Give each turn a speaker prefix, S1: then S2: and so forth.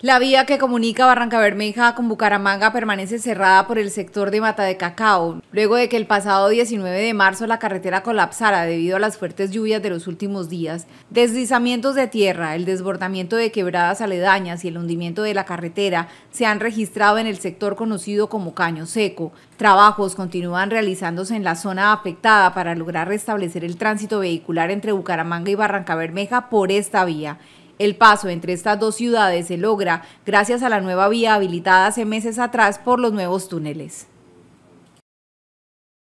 S1: La vía que comunica Barranca Bermeja con Bucaramanga permanece cerrada por el sector de Mata de Cacao, luego de que el pasado 19 de marzo la carretera colapsara debido a las fuertes lluvias de los últimos días, deslizamientos de tierra, el desbordamiento de quebradas aledañas y el hundimiento de la carretera se han registrado en el sector conocido como Caño Seco. Trabajos continúan realizándose en la zona afectada para lograr restablecer el tránsito vehicular entre Bucaramanga y Barranca Bermeja por esta vía. El paso entre estas dos ciudades se logra gracias a la nueva vía habilitada hace meses atrás por los nuevos túneles.